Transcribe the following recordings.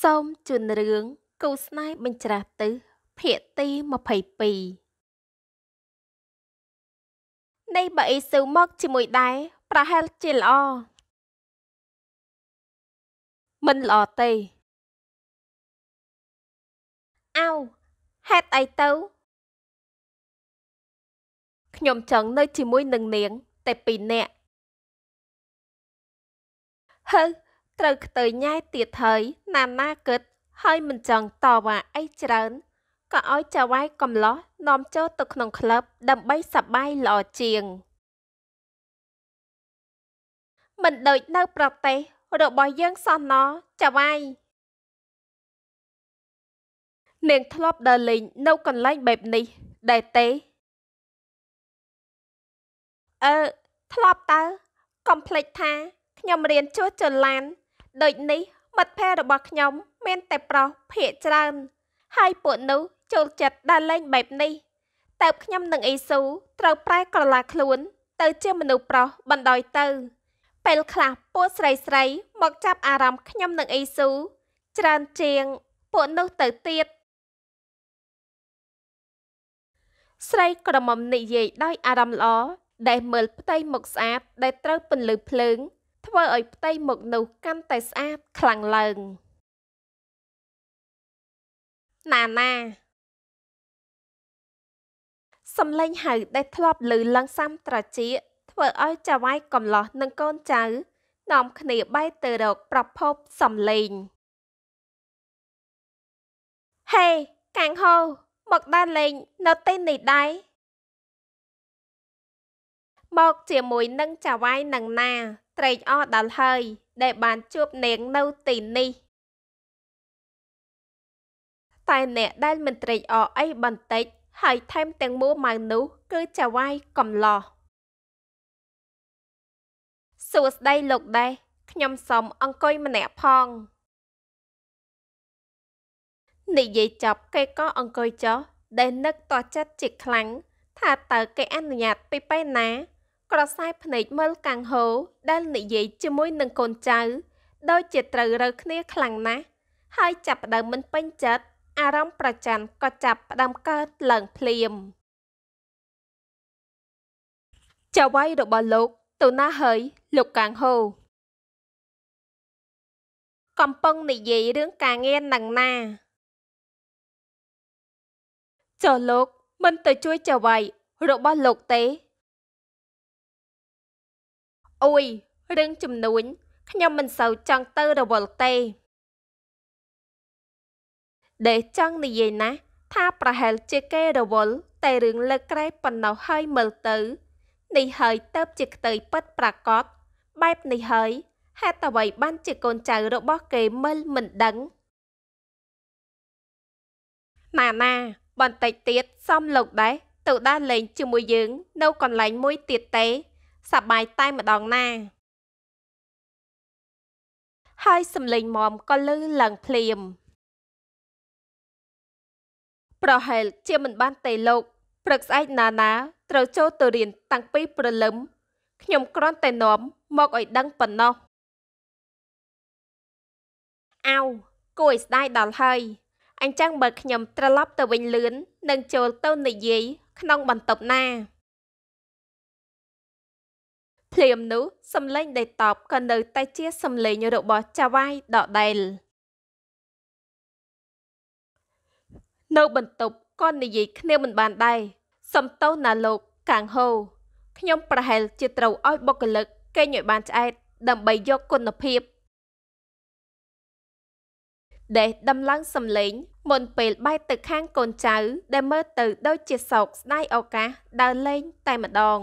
សូមជូនរឿងគូស្នេហ៍បញ្ច្រាស់ទិសភាគទី22នៃបាអ៊ីស៊ូមក ជាមួយដែរប្រហែលជាល្អមិនល្អទេអោហេតុអីទៅខ្ញុំចង់នៅជាមួយនឹងនាងតែពីរនាក់ហើត្រូវខ្ទៅញ៉ែទៀតហើយ ណាម៉ាគិតហើយមិនចង់តវ៉ាអីច្រើនក៏ឲ្យចៅហ្វាយកំឡោះនាំ ចូលទៅក្នុងក្លឹបដើម្បីសប្បាយល្អជាង មិនដូចនៅ ប្រទេស របស់យើងសោះណោះចៅហ្វាយនាងធ្លាប់ដើរលេងនៅកន្លែងបែបនេះដែរទេអឺធ្លាប់តើកុំភ្លេចថាខ្ញុំរៀនជួសចលានដូចនេះមិត្តភ័ក្តិរបស់ខ្ញុំមានតែប្រុសភាកច្រើន ហើយពួកនោះចូលចិត្តដើរលេងបែបនេះតើបខ្ញុំនិងអ៊ីស៊ូត្រូវប្រែក្រឡាខ្លួនទៅជាមនុស្សប្រុសបណ្ដោយទៅ ពេលខ្លះពួកស្រីស្រីមកចាប់អារម្មណ៍ខ្ញុំនិងអ៊ីស៊ូច្រើនជាងពួកនោះទៅទៀតស្រីក្រមុំនិយាយដោយអារម្មណ៍ល្អដែលមើលផ្ទៃមុខស្អាត ដែលត្រូវពន្លឺភ្លើងធ្វើឲ្យផ្ទៃមុខនោះកាន់តែស្អាត ខ្លាំងឡើងណាណាសំឡេងហៅដែល ធ្លាប់ឮឡើងសាំត្រជាធ្វើឲ្យចៅវាយកំឡោះនិងកូនចៅនាំគ្នាបែរទៅរកប្រភពសំឡេងហេកាំងហោមកដើរលេង នៅទីនេះដែរមកជាមួយនឹងចាវាយនឹងណា ត្រេកអរដល់ហើយ ដែល បានជួបនាងនៅទីនេះតែអ្នកដែលមិនត្រេកអរអីបន្តិច ហើយថែមទាំងមួម៉ៅនោះគឺចាវាយកំឡោះសួស្តីលោកដេះខ្ញុំសូមអង្គុយម្នាក់ផងនិយាយចប់គេក៏អង្គុយចុះដែលនឹកតចិត្តជាខ្លាំងថាតើគេអនុញ្ញាតពីពេលណាក្រសែភ្នែកមើលកាំងហូ ដែល និយាយជាមួយនឹងកូនចៅដោយជាត្រូវរើគ្នាខ្លាំងណាស់ហើយចាប់ផ្ដើមមិនពេញចិត្តអារម្មណ៍ប្រច័នក៏ចាប់ផ្ដើមកើតឡើងភ្លាមចៅវាយរបស់លោកទៅណាហើយលោកកាំងហូកំពុងនិយាយរឿងការងារនឹងណាចុះលោកមិនទៅជួយចៅវាយរបស់លោកទេអ៊ុយរឿងជំនួញខ្ញុំមិនសូវចង់ទៅរវល់ទេដេចង់និយាយណាស់ថា ប្រហែល ជាគេរវល់តែរឿងលើក្រែប៉ុណ្ណោះហើយមើលទៅ នេះហើយទៅជាខ្ទេយពិតប្រកបបែបនេះហើយហេតុអ្វីបានជាកូនចៅរបស់គេមើលមិនដឹង ណាណាបន្តិចទៀតសំលោកដែរទៅដើរលេងជាមួយយើង នៅ កន្លែងមួយទៀតទេសបាយតែម្ដងណា ហើយសំលេងមមក៏លឺឡើងភ្លាមប្រហែលជាមិនបានទេលោកព្រឹកស្អែកណានាត្រូវចូលទៅរៀនតាំងពីព្រលឹមខ្ញុំគ្រាន់តែនាំមកឲ្យដឹងប៉ុណ្ណោះអោគួរឲ្យស្ដាយដល់ហើយអញ្ចឹងបើខ្ញុំត្រឡប់ទៅវិញលឿននឹងចូលទៅនិយាយក្នុងបន្ទប់ណាភ្លាមនោះសំឡេងដែលតបក៏នៅតែជាសំឡេងរបស់ចាវាយដដែលនៅបន្ទប់ក៏និយាយ គ្នាមិនបានដែរសំទោសណាលោកកាងហូខ្ញុំប្រហែលជាត្រូវឲ្យបុគ្គលិកគេញឲ្យបានឆ្អែតដើម្បីយកគុណភាព ដែលដំឡើងសំឡេង មុនពេលបែកទៅខាងកូនចៅដែលមើលទៅ ដូចជាសោកស្ដាយឱកាសដើរលេងតែម្ដង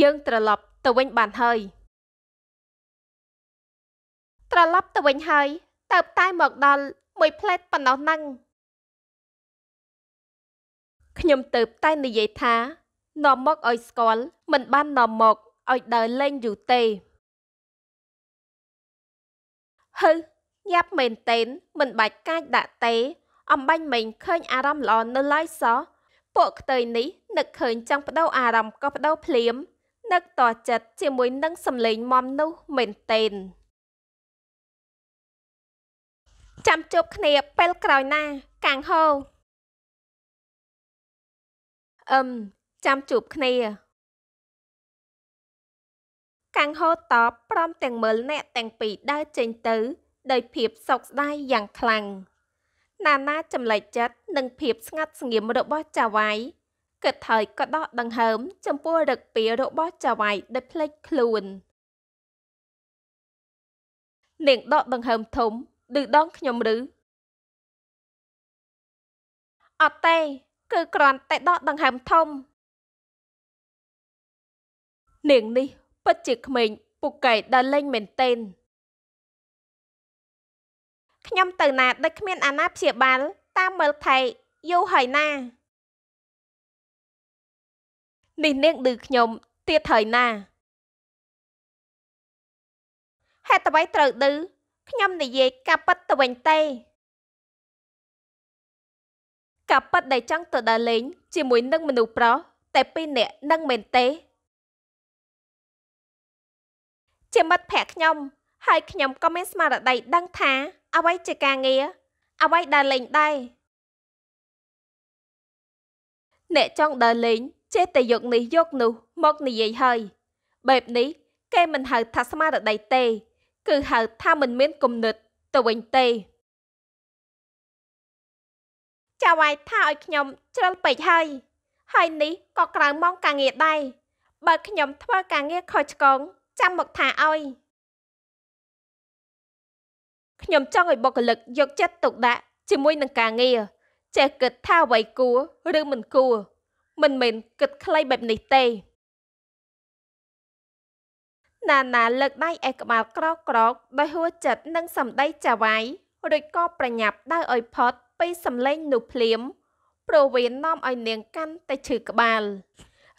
យើង ត្រឡប់ទៅវិញបានហើយត្រឡប់ទៅវិញហើយតើបតែមកដល់មួយផ្លែតប៉ុណ្ណោះហ្នឹងខ្ញុំទៅតែ និយាយថានាំមកឲ្យស្គាល់មិន បាននាំមកឲ្យដើរលេងយូរទេហឺញាប់មែនតែនមិនបាច់កាចដាក់ទេ អំបាញ់មិញឃើញ អារម្មណ៍ល្អនៅឡើយសោះពួកខ្ទើយនេះនឹកឃើញចង់បដូរអារម្មណ៍ក៏បដូរភ្លាមនឹកតចិត្តជាមួយនឹងសម្លេងមមនោះមែនទែនចាំជួបគ្នាពេលក្រោយណា កាំងហោអឹមចាំជួបគ្នា កាំងហោតបព្រមទាំងមើល អ្នកទាំងពីរដើរចេញទៅដោយភាពសោកស្ដាយយ៉ាងខ្លាំងណាណា ចម្លែកចិត្តនឹងភាពស្ងាត់ស្ងៀមរបស់ចាវាយគិតហើយក៏ដោះដង្ហើមចំពោះរឹកពីរបស់ចៅវាយដែលភ្លេចខ្លួននាងដកដង្ហើមធំឌឺដងខ្ញុំឬអត់ទេ គឺគ្រាន់តែដកដង្ហើមធំនាងនេះពិតជាក្មេងពូកែដែលលេងមែនទែនខ្ញុំទៅណាដូចគ្មានអាណាព្យាបាលតាមមើលថែយូរហើយណានេះនាងឌឺខ្ញុំទៀតហើយណាហេតុអ្វីត្រូវឌឺខ្ញុំនិយាយកាប៉ិតទៅវិញទេ កាប៉ិតដែលចង់ទៅដើរលេងជាមួយនឹងមនុស្សប្រុសតែពីរនាក់នឹងមែនទេ ជាមិត្តភក្តិខ្ញុំ ហើយខ្ញុំក៏មានស្មារតីដឹងថាអ្វីជាការងារអ្វីដើរលេងដែរអ្នកចង់ដើរលេងចេះតែយកនេះយកនោះមកនិយាយហើយបែបនេះ គេ មិនហៅថាស្មារតីទេ គឺហៅថាមិនមានគំនិតទៅវិញទេចៅវាយថាឲ្យខ្ញុំជ្រិលពេកហើយ ហើយនេះក៏ក្រៅម៉ោងការងារដែរបើខ្ញុំធ្វើការងារខុសឆ្គងចាំមកថាឲ្យខ្ញុំចង់ឲ្យបុគ្គលិកយកចិត្តទុកដាក់ជាមួយនឹងការងារចេះគិតថាអ្វីគួរឬមិនគួរមិនមែនគិតខ្លីបែបនេះទេណាណាលើកដៃឯក្បាលក្រោកក្រោកដោយហួចិត្តនិងសម្ដីចាវាយរួចក៏ប្រញាប់ដៅឲ្យផុតពីសម្លេងនោះភ្លាមព្រោះវានាំឲ្យនាងកាន់តែឈឺក្បាល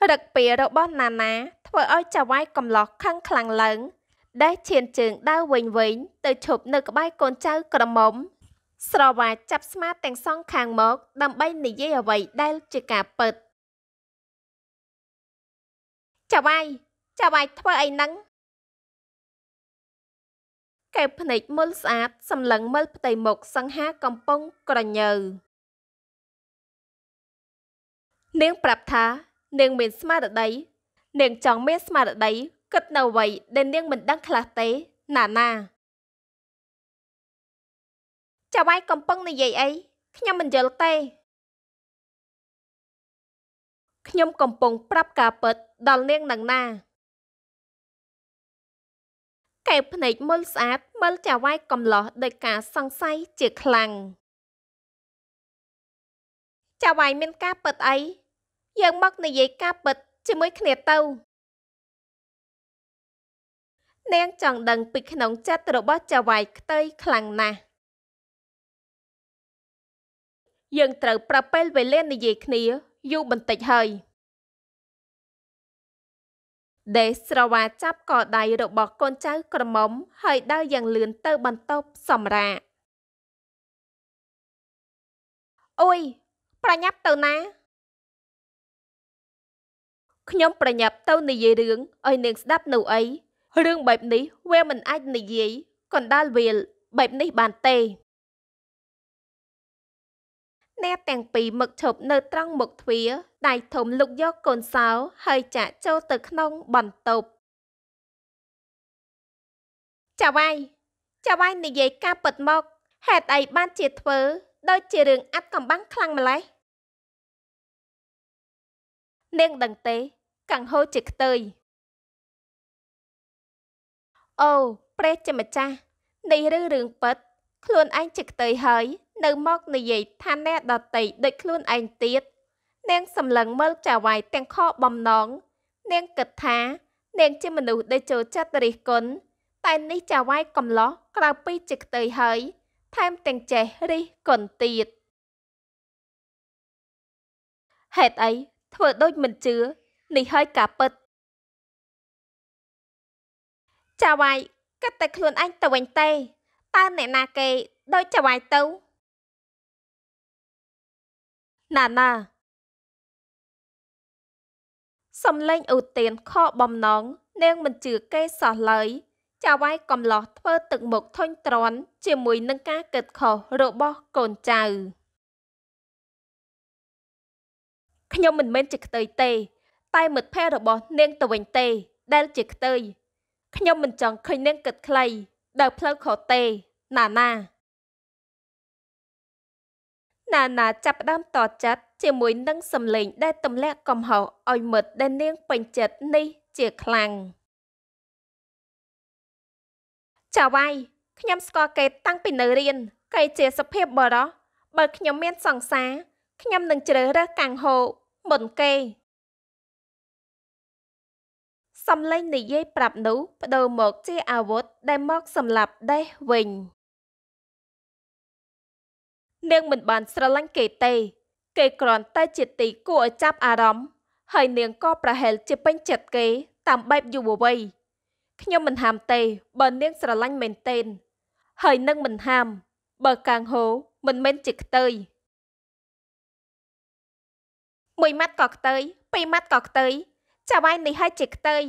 រឹកពីរបស់ណាណាធ្វើឲ្យចាវាយកំឡោះខឹងខ្លាំងឡើងដែលឈាន ជើងដើរវិញវិញ ទៅ ឈប់នៅក្បែរកូនចៅក្រមុំស្រវាចាប់ស្មា ទាំងសងខាងមកដើម្បីនិយាយអ្វី ដែលជាការពិត។ចៅអាយចៅអាយធ្វើអីហ្នឹងកែភ្នែកមើលស្អាត សម្លឹងមើលផ្ទៃមុខសង្ហាកំពុងក្រញើ នាងប្រាប់ថានាងមានស្មារតីនាងចង់មានស្មារតីគិតនៅអ្វីដែលនាងមិនដឹងខ្លះទេ ណាណាចៅអាយកំពុងនិយាយអីខ្ញុំមិនយល់ទេខ្ញុំកំពុង ប្រាប់ការពិតដល់នាងនឹងណា កែវភ្នែកមើលស្អាតមើលចាវាយកំឡោះដោយការ សង្ស័យជាខ្លាំងចាវាយមានការពិតអីយើងមកនិយាយការពិតជាមួយគ្នាទៅ នាងចង់ដឹងពីក្នុងចិត្តរបស់ ចាវាយខ្ទេយខ្លាំងណាស់យើងត្រូវប្រពេលវេលានិយាយគ្នាយូរបន្តិចហើយដេស្រវ៉ាចាប់កដៃរបស់កូនចៅក្រមុំហើយដើរយ៉ាងលឿនទៅបន្ទប់សម្រាកអុយប្រញាប់ទៅណាខ្ញុំប្រញាប់ទៅនិយាយរឿងឲ្យនាងស្ដាប់នៅអីរឿងបែបនេះវាមិនអាចនិយាយកណ្ដាលវាល បែបនេះ បានទេអ្នកទាំងពីរមឹកឈប់នៅត្រង់មុខទ្វារដៃធំលុកយកកូនសោហើយចាក់ចូលទៅក្នុងបន្ទប់ចៅវាយចៅវាយនិយាយការពិតមកហេតុអីបានជាធ្វើដូចជារឿងអាត់កំបាំងខ្លាំងម្ល៉េះនាងដឹងទេកង្ហូជាខ្ទេយអូព្រះជាម្ចាស់នេះឬរឿងពិតខ្លួនឯងជាខ្ទេយហើយនៅមកនិយាយថាអ្នកដតីដូចខ្លួនឯងទៀតនាងសម្លឹងមើលចាវាយទាំងខបំណង នាងគិតថា នាងជាមនុស្សដែលចូលចិត្តរិះគន់តែនេះចាវាយកំឡោះក្រៅពីជាខ្ទេយហើយ ថែមទាំងចេះរិះគន់ទៀត ហេតុអី ធ្វើដូចមិនជឿនេះហើយការពិត ចាវាយគិតតែខ្លួនឯងទៅវិញទេតើអ្នកណាគេដូចចាវាយទៅណាណាសំឡេងឧទានខកបំណង នាងមិនជឿគេសោះឡើយ ចាវាយកំឡោះធ្វើទឹកមុខធុញទ្រាន់ជាមួយនឹងការកិតខុសរបស់កូនចៅខ្ញុំមិនមែនជាខ្ទេយទេ តែមិត្តភ័ក្តិរបស់ នាងទៅវិញទេ ដែលជាខ្ទេយខ្ញុំមិនចង់ឃើញនាងគិតខ្លីដើរផ្លូវខុសទេ ណាណាណាណាចាប់ផ្ដើមតចិត្តជាមួយនឹងសម្លេងដែលទម្លាក់កំហុសឲ្យមិត្តដែលនាងពេញចិត្តនេះជាខ្លាំងចៅវាយខ្ញុំស្គាល់កេតតាំងពីនៅរៀនកេតជាសភាពបរោះបើខ្ញុំមានសង្សារខ្ញុំនឹងជ្រើសរើសកាំងហូមុនគេសំឡេងនិយាយប្រាប់នោះបដូរមក ជាអាវុធដែលមកសម្លាប់ដេះវិញនាងមិនបានស្រឡាញ់គេទេ គេគ្រាន់តែជាទីគួរឲ្យចាប់អារម្មណ៍ហើយនាងក៏ប្រហែលជាពេញចិត្តគេតាមបែបយុវវ័យខ្ញុំមិនហាមទេ បើនាងស្រឡាញ់មែនទែនហើយនឹងមិនហាម បើកាងហូ មិនមែនជាខ្ទេយមួយម៉ាត់ក៏ខ្ទេយពីរម៉ាត់ក៏ខ្ទេយចៅឯងនេះហើយជាខ្ទេយ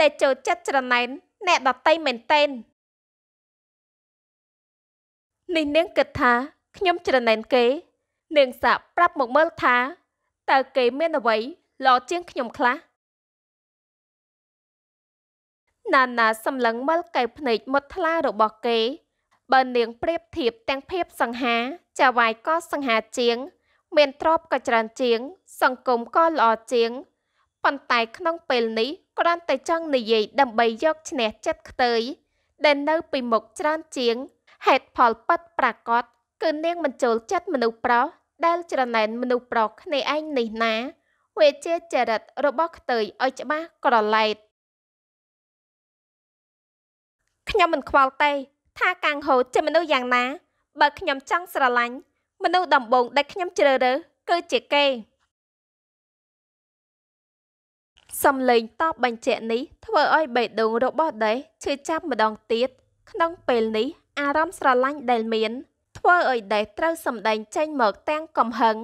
ដែលចូលចិត្តច្រណែនអ្នកដតីមែនទែននេះនាងគិតថាខ្ញុំច្រណែនគេនាងសាប្រាប់មកមើលថាតើគេមានអ្វីល្អជាងខ្ញុំខ្លះណានាសម្លឹងមើលកែវភ្នែកមុតថ្លារបស់គេ បើនាងប្រៀបធៀបទាំងភាព សង្ហា ចាវាយក៏សង្ហាជាង មានទ្រពក៏ច្រើនជាង សង្គមក៏ល្អជាងប៉ុន្តែក្នុង ពេលនេះគ្រាន់តែចង់និយាយដើម្បីយកឈ្នះចិត្តខ្ទើយដែល នៅពីមុខច្រើនជាង ហេតុផលប៉ັດប្រកាសគឺនាងមិនចូលចិត្តមនុស្សប្រុសដែលច្រណែន មនុស្សប្រុសគ្នាឯងនេះណាវេជាចរិតរបស់ខ្ទេយឲ្យច្បាស់ក្រឡែតខ្ញុំមិនខ្វល់ទេ ថាកាំងហូតជាមនុស្សយ៉ាងណា បើខ្ញុំចង់ស្រឡាញ់មនុស្សដំបងដែលខ្ញុំជ្រើសរើសគឺជាគេសំឡេងតបបញ្ជាក់នេះធ្វើឲ្យបេះដូងរបស់ដេះឈឺចាប់ម្ដងទៀតក្នុងពេលនេះអារម្មណ៍ស្រឡាញ់ ដែលមានធ្វើឲ្យដេះត្រូវសម្ដែងចេញមកទាំងកំហឹង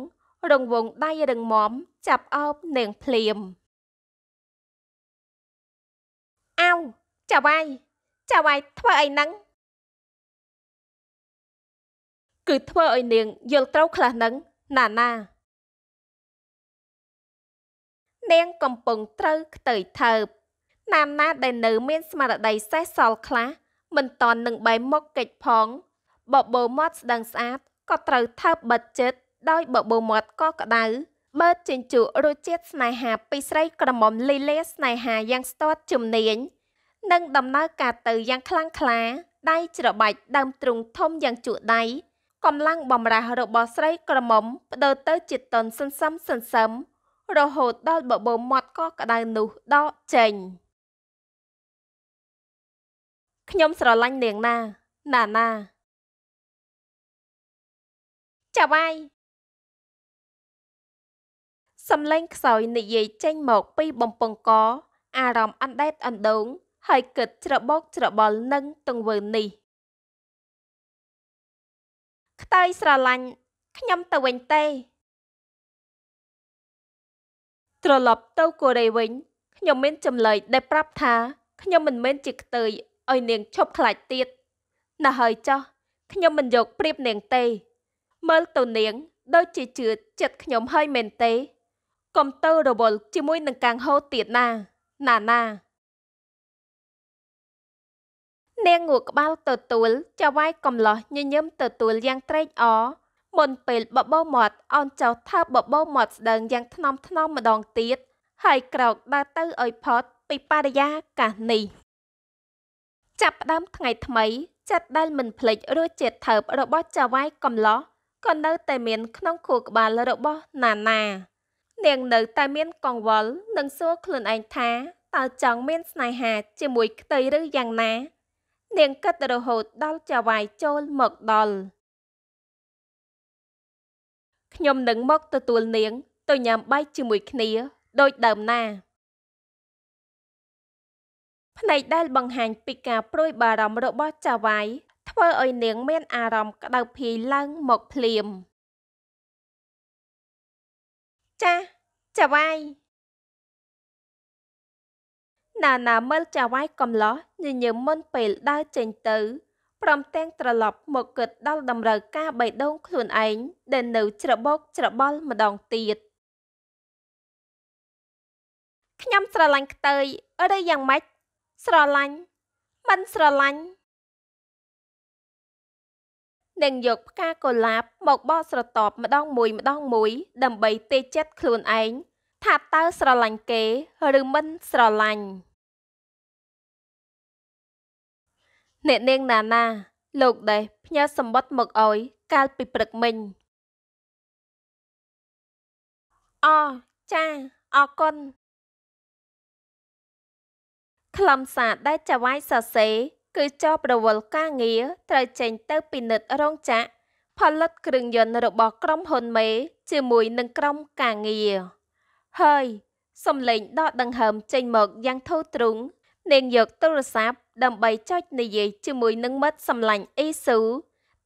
រងវងដៃរឹងមាំចាប់អោបនាង ភ្លាមអោចៅវាយចៅវាយធ្វើអីហ្នឹង គឺធ្វើឲ្យនាងយល់ត្រូវខ្លះហ្នឹងណាណា នាងកំពុងត្រូវខ្ទើយថើបណាមណា ដែលនៅ មានស្មារតីសេះសល់ខ្លះមិនតន់នឹងបែរមុខកិច្ចផងបបោមាត់ស្ដឹងស្អាតក៏ត្រូវថើបបិទចិត្តដោយបបោមាត់ក៏ក្តៅបើចិញ្ចក់រសជាតិស្នេហាពីស្រីក្រមុំលីលាស្នេហាយ៉ាងស្ទាត់ជំនាញនិងដំណើរការទៅយ៉ាងខ្លាំងក្លាដៃច្របាច់ដើមទ្រូងធំយ៉ាងជក់ដៃកម្លាំងបំរះរបស់ស្រីក្រមុំបដូរទៅជាតនសន្សំសន្សំរហូតដល់បបោមាត់ក៏ក្តៅនោះដកចេញខ្ញុំស្រឡាញ់នាងណា ណាណាចៅអាយសំឡេងខ្សោយនិយាយចេញមកពីបំពង់កអារម្មណ៍អណ្ដែតអណ្ដូងហើយគិតច្របោកច្របល់នឹងទង្វើនេះខ្ទើយស្រឡាញ់ខ្ញុំទៅវិញទេត្រឡប់ទៅកូរ៉េវិញខ្ញុំមានចម្លើយ ដែលប្រាប់ថាខ្ញុំមិនមែនជាខ្ទើយឲ្យ នាង ឈប់ខ្លាចទៀតណាស់ហើយចោះខ្ញុំមិនយកប្រៀបនាងទេមើលទៅនាងដូចជាជឿចិត្តខ្ញុំហើយមែនទេកុំទៅរវល់ ជាមួយនឹងកាំងហូទៀតណាណាណានាងងក់ក្បាលទទួលចវាយកំឡោះញញឹមទទួលយ៉ាងត្រេកអរមុនពេលបបោមាត់អោនចោថើបបោមាត់ស្ដើងយ៉ាងថ្នមថ្នមម្ដងទៀត ហើយក្រោកដើរទៅឲ្យផុត ពីបរិយាកាសនេះចាប់ផ្ដើមថ្ងៃថ្មីចាត់ដែលមិនភ្លេចរសជាតិថើបរបស់ចវាយកំឡោះក៏នៅតែមានក្នុងខួរក្បាលរបស់ណាណានាងនៅតែមានកង្វល់និងសួរខ្លួនឯងថាតើចង់មានស្នេហាជាមួយខ្ទីឬយ៉ាងណា នាងគិតរហូតដល់ចាវាយចូលមកដល់ខ្ញុំនឹងមកទទួលនាងទៅញ៉ាំបាយជាមួយគ្នាដូចដើមណាផ្នែកដែលបង្ហាញពីការព្រួយបារម្ភរបស់ចាវាយធ្វើឲ្យនាងមានអារម្មណ៍ក្តៅភាយឡើងមកភ្លាម ចាចាវាយណាណាមើលចាវាយកំឡោះញញឹមមុនពេលដើរចេញទៅព្រមទាំងត្រឡប់ មកគិតដល់តម្រូវ ការបៃដងខ្លួនឯងដែលនៅច្របោកច្របល់ ម្ដងទៀតខ្ញុំស្រឡាញ់ខ្ទេយឬយ៉ាងម៉េច ស្រឡាញ់មិនស្រឡាញ់និងយកផ្កាកុលាបមកបកស្រទាប់ម្ដងមួយម្ដងមួយ ដើម្បីទេចិត្តខ្លួនឯងថាតើស្រឡាញ់គេឬមិនស្រឡាញ់អ្នកនាងណាណា លោកដេះផ្ញើសម្បត្តិមកអោយកាលពីព្រឹកមិញអចាអរគុណខ្លឹមសារដែលចវាយសរសេរគឺចោប្រវល់ការងារត្រូវចេញ ទៅពិនិត្យរោងចក្រផលិតគ្រឿងយន្តរបស់ក្រុមហ៊ុនមេ ជាមួយនឹងក្រុមការងារហើយសំឡេងដកដង្ហើមចេញមកយ៉ាងធូរទ្រង់នាងយកទូរស័ព្ទដើម្បីចុចនិយាយជាមួយនឹងមិត្តសម្លាញ់អ៊ីស៊ូ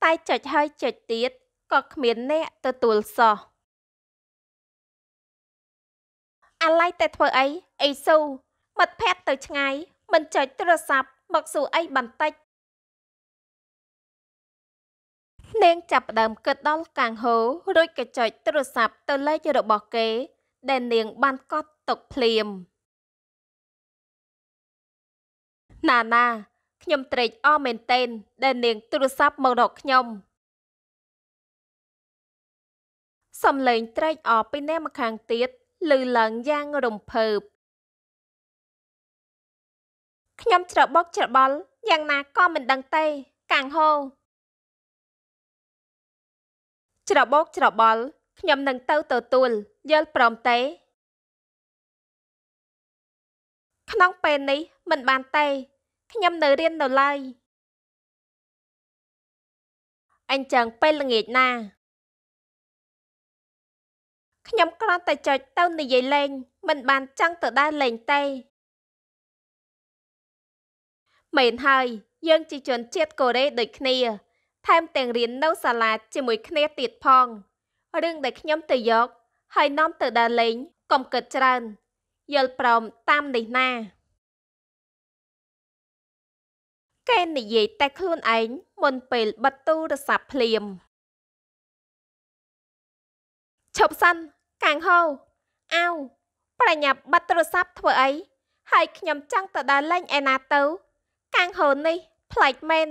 តែចុចហើយចុចទៀតក៏គ្មានអ្នកទទួលសោះអាឡៃតែធ្វើអីអ៊ីស៊ូមិត្តភ័ក្តិទៅឆ្ងាយមិនចុចទូរស័ព្ទមកសួរអីបន្តិចនាងចាប់ផ្ដើមគិតដល់កាំងហូ រួចក៏ចុចទូរស័ព្ទទៅលេខរបស់គេ ដែលនាង បានកត់ទុកភ្លាមណាណាខ្ញុំត្រេកអរមែនទែនដែលនាងទូរស័ព្ទមករកខ្ញុំសំឡេងត្រេកអរពីអ្នកម្ខាងទៀតឮឡើងយ៉ាងរំភើបខ្ញុំច្របុកច្របល់យ៉ាងណាក៏មិនដឹងទេ កាំងហូ ច្របោកច្របល់ខ្ញុំនឹងទៅទទួលយល់ព្រមទេ ក្នុងពេលនេះ មិនបានទេខ្ញុំនៅរៀននៅឡើយអញ្ចឹងពេលល្ងាចណាខ្ញុំគ្រាន់តែចុចទៅនិយាយលេង មិនបានចង់ទៅដើរលេងទេមែនហើយយើងជាជនជាតិកូរ៉េដូចគ្នា ថែមទាំងរៀននៅសាលាជាមួយគ្នាទៀតផងរឿងដែលខ្ញុំទៅយកហើយនាំទៅដើរលេងកុំគិតច្រើនយល់ព្រមតាមនេះណាកែនិយាយតែខ្លួនឯងមុនពេលបិទទូរស័ព្ទភ្លាមឈប់សិនកាំងហោអាវប្រញាប់បិទទូរស័ព្ទធ្វើអីហើយខ្ញុំចង់ទៅដើរលេងឯណាទៅកាំងហូននេះប្លែកមែន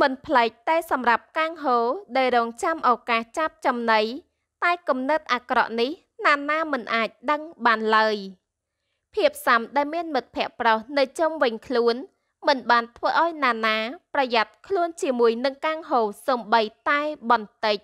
មិនប្លែកតែសម្រាប់កាំងហូ ដែលរងចាំឱកាសចាប់ចំណីតែគំនិតអាក្រក់នេះ ណាណាមិនអាចដឹងបានឡើយភាពសាំដែលមានមិត្តភ័ក្តិប្រុសនៅជុំវិញខ្លួនមិនបានធ្វើឲ្យណាណាប្រយ័ត្នខ្លួនជាមួយនឹងកាំងហូសំបីតែបន្តិច